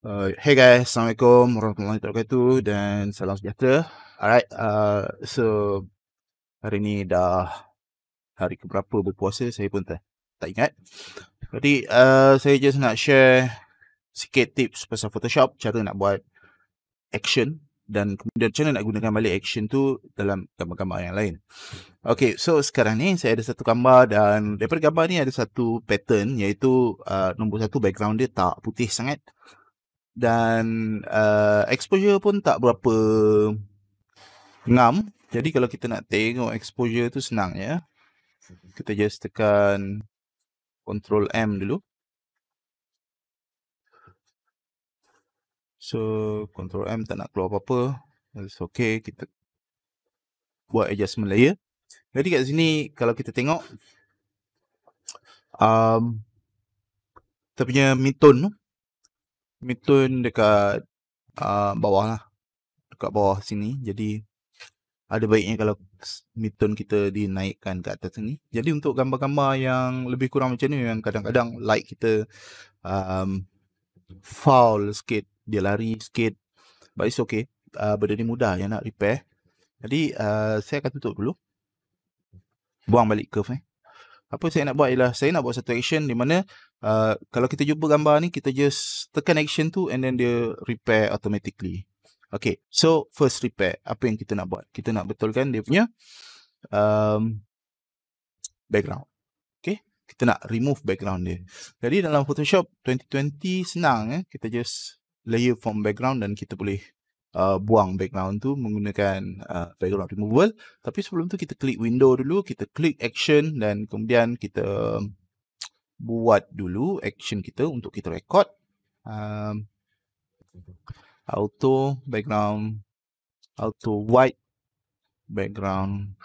Uh, hey guys, Assalamualaikum warahmatullahi wabarakatuh dan salam sejahtera. Alright, uh, so hari ni dah hari keberapa berpuasa saya pun tak, tak ingat. Jadi uh, saya just nak share sikit tips pasal Photoshop, cara nak buat action dan kemudian macam nak gunakan balik action tu dalam gambar-gambar yang lain. Okay, so sekarang ni saya ada satu gambar dan daripada gambar ni ada satu pattern iaitu uh, nombor satu background dia tak putih sangat dan uh, exposure pun tak berapa ngam. Jadi kalau kita nak tengok exposure tu senang ya. Kita just tekan control M dulu. So control M tak nak keluar apa-apa. It's okay kita buat adjustment layer. Jadi kat sini kalau kita tengok um, kita punya mid tone tu Mitun dekat uh, bawah lah. Dekat bawah sini. Jadi ada baiknya kalau mitun kita dinaikkan ke atas sini. Jadi untuk gambar-gambar yang lebih kurang macam ni yang kadang-kadang light kita um, foul sikit. Dia lari sikit. But it's okay. Uh, benda ni mudah yang nak repair. Jadi uh, saya akan tutup dulu. Buang balik curve ni. Eh apa saya nak buat ialah saya nak buat satu action di mana uh, kalau kita jumpa gambar ni kita just tekan action tu and then dia repair automatically. Okay, so first repair, apa yang kita nak buat? Kita nak betulkan dia punya um, background. Okay, kita nak remove background dia. Jadi dalam Photoshop 2020 senang eh, kita just layer from background dan kita boleh uh, buang background tu menggunakan uh, background removal tapi sebelum tu kita klik window dulu kita klik action dan kemudian kita um, buat dulu action kita untuk kita record um, auto background auto white background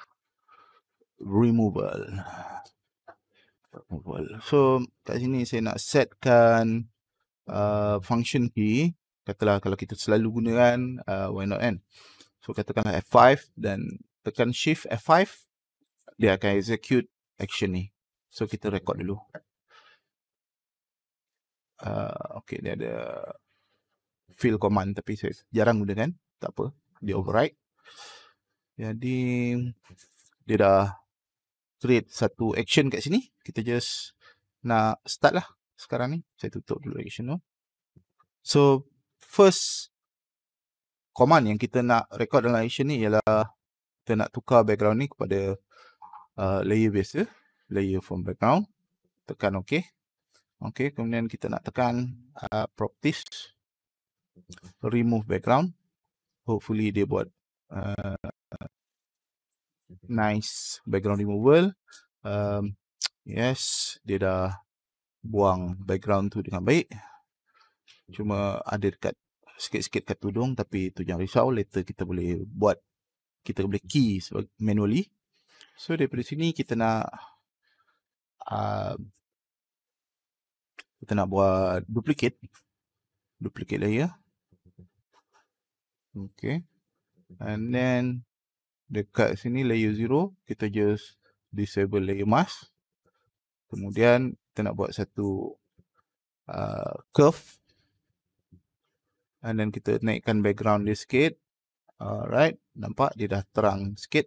removal so kat sini saya nak setkan uh, function key katalah kalau kita selalu gunakan uh, why not kan so katakanlah F5 dan tekan shift F5 dia akan execute action ni so kita record dulu uh, okay dia ada fill command tapi saya jarang guna kan tak apa dia override jadi dia dah create satu action kat sini kita just nak start lah sekarang ni saya tutup dulu action tu so first command yang kita nak record dalam action ni ialah kita nak tukar background ni kepada uh, layer biasa layer from background tekan ok ok kemudian kita nak tekan uh, properties remove background hopefully dia buat uh, nice background removal um, yes dia dah buang background tu dengan baik cuma ada dekat sikit-sikit kat tudung tapi tu jangan risau later kita boleh buat kita boleh key manually so daripada sini kita nak uh, kita nak buat duplicate duplicate layer ya. okay and then dekat sini layer zero kita just disable layer mask kemudian kita nak buat satu uh, curve Ah, and then kita naikkan background dia sikit. Alright, nampak dia dah terang sikit.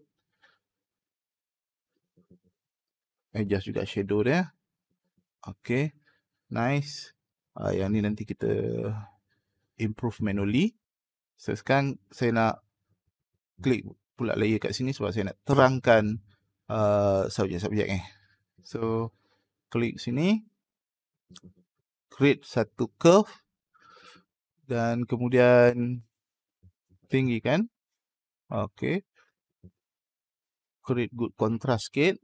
Adjust eh, juga shadow dia. Okay, nice. Uh, yang ni nanti kita improve manually. So sekarang saya nak klik pula layer kat sini sebab saya nak terangkan uh, subjek-subjek ni. Eh. So, klik sini. Create satu curve dan kemudian tinggi kan okey create good contrast sikit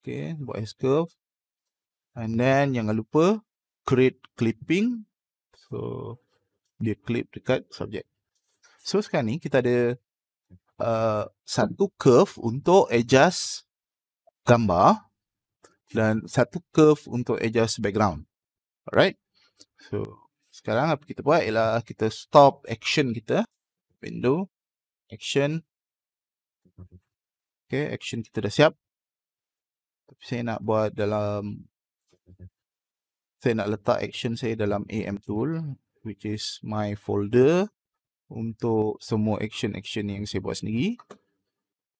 okey buat S curve and then jangan lupa create clipping so dia clip dekat subjek so sekarang ni kita ada uh, satu curve untuk adjust gambar dan satu curve untuk adjust background alright so sekarang apa kita buat ialah kita stop action kita window action okay action kita dah siap tapi saya nak buat dalam saya nak letak action saya dalam am tool which is my folder untuk semua action action yang saya buat sendiri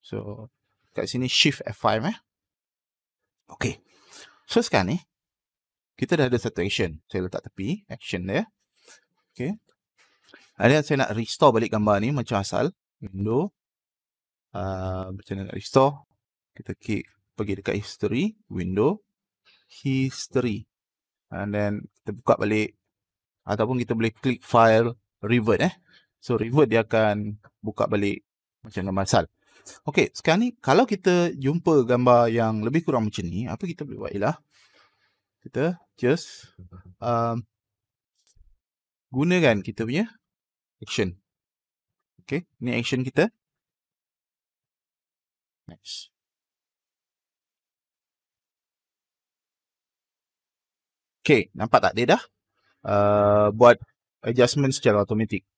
so kat sini shift F5 eh okey so sekarang ni kita dah ada satu action saya letak tepi action dia Okay. Alias saya nak restore balik gambar ni macam asal. Window. Hmm. Uh, macam mana nak restore. Kita klik pergi dekat history. Window. History. And then kita buka balik. Ataupun kita boleh klik file revert eh. So revert dia akan buka balik macam gambar asal. Okay sekarang ni kalau kita jumpa gambar yang lebih kurang macam ni. Apa kita boleh buat ialah. Kita just um, gunakan kita punya action. Okay, ni action kita. Next. Okay, nampak tak dia dah uh, buat adjustment secara automatik.